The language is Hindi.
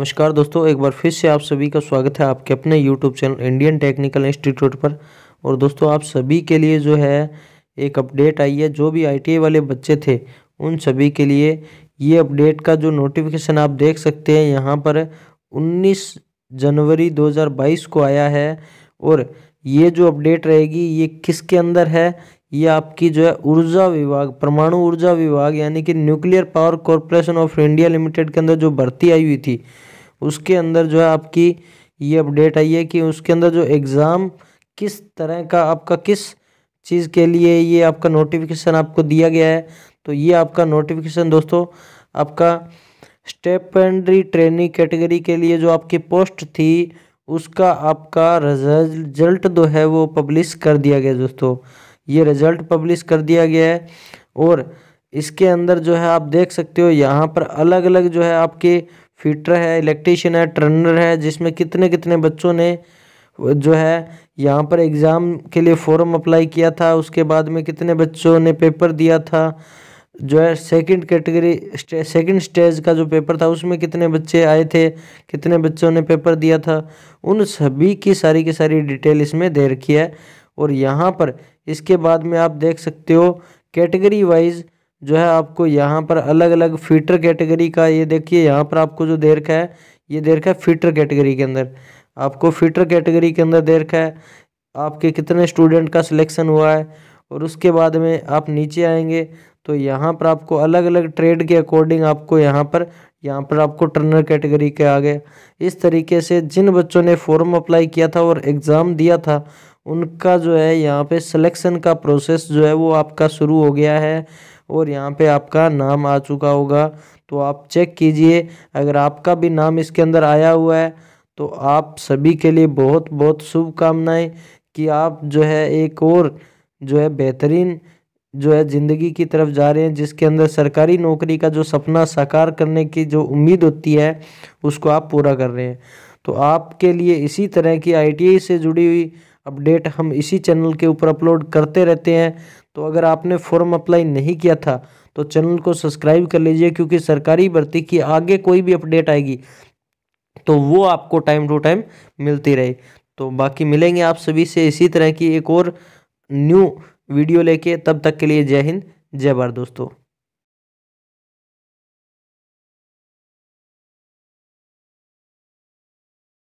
नमस्कार दोस्तों एक बार फिर से आप सभी का स्वागत है आपके अपने YouTube channel Indian Technical Institute पर और दोस्तों आप सभी के लिए जो है एक अपडेट आई है जो भी आई वाले बच्चे थे उन सभी के लिए ये अपडेट का जो नोटिफिकेशन आप देख सकते हैं यहाँ पर 19 जनवरी 2022 को आया है और ये जो अपडेट रहेगी ये किसके अंदर है ये आपकी जो है ऊर्जा विभाग परमाणु ऊर्जा विभाग यानी कि nuclear power corporation of India limited के अंदर जो भर्ती आई हुई थी उसके अंदर जो है आपकी ये अपडेट आई है कि उसके अंदर जो एग्ज़ाम किस तरह का आपका किस चीज़ के लिए ये आपका नोटिफिकेशन आपको दिया गया है तो ये आपका नोटिफिकेशन दोस्तों आपका स्टेपेंड्री ट्रेनिंग कैटेगरी के लिए जो आपकी पोस्ट थी उसका आपका रिजल्ट जो है वो पब्लिश कर दिया गया दोस्तों ये रिज़ल्ट पब्लिश कर दिया गया है और इसके अंदर जो है आप देख सकते हो यहाँ पर अलग अलग जो है आपके फिटर है इलेक्ट्रिशियन है ट्रेनर है जिसमें कितने कितने बच्चों ने जो है यहाँ पर एग्ज़ाम के लिए फॉर्म अप्लाई किया था उसके बाद में कितने बच्चों ने पेपर दिया था जो है सेकंड कैटेगरी सेकंड स्टेज का जो पेपर था उसमें कितने बच्चे आए थे कितने बच्चों ने पेपर दिया था उन सभी की सारी की सारी डिटेल इसमें दे रखी है और यहाँ पर इसके बाद में आप देख सकते हो कैटेगरी वाइज जो है आपको यहाँ पर अलग अलग फीटर कैटेगरी का ये देखिए यहाँ पर आपको जो दे रखा है ये दे रखा है फीटर कैटेगरी के अंदर आपको फीटर कैटेगरी के अंदर दे रखा है आपके कितने स्टूडेंट का सिलेक्शन हुआ है और उसके बाद में आप नीचे आएंगे तो यहाँ पर आपको अलग अलग ट्रेड के अकॉर्डिंग आपको यहाँ पर यहाँ पर आपको टर्नर कैटेगरी के आ गए इस तरीके से जिन बच्चों ने फॉर्म अप्लाई किया था और एग्ज़ाम दिया था उनका जो है यहाँ पे सिलेक्शन का प्रोसेस जो है वो आपका शुरू हो गया है और यहाँ पे आपका नाम आ चुका होगा तो आप चेक कीजिए अगर आपका भी नाम इसके अंदर आया हुआ है तो आप सभी के लिए बहुत बहुत शुभकामनाएँ कि आप जो है एक और जो है बेहतरीन जो है ज़िंदगी की तरफ जा रहे हैं जिसके अंदर सरकारी नौकरी का जो सपना साकार करने की जो उम्मीद होती है उसको आप पूरा कर रहे हैं तो आपके लिए इसी तरह की आई से जुड़ी हुई अपडेट हम इसी चैनल के ऊपर अपलोड करते रहते हैं तो अगर आपने फॉर्म अप्लाई नहीं किया था तो चैनल को सब्सक्राइब कर लीजिए क्योंकि सरकारी भर्ती की आगे कोई भी अपडेट आएगी तो वो आपको टाइम टू टाइम मिलती रहे तो बाकी मिलेंगे आप सभी से इसी तरह की एक और न्यू वीडियो लेके तब तक के लिए जय हिंद जय भारत दोस्तों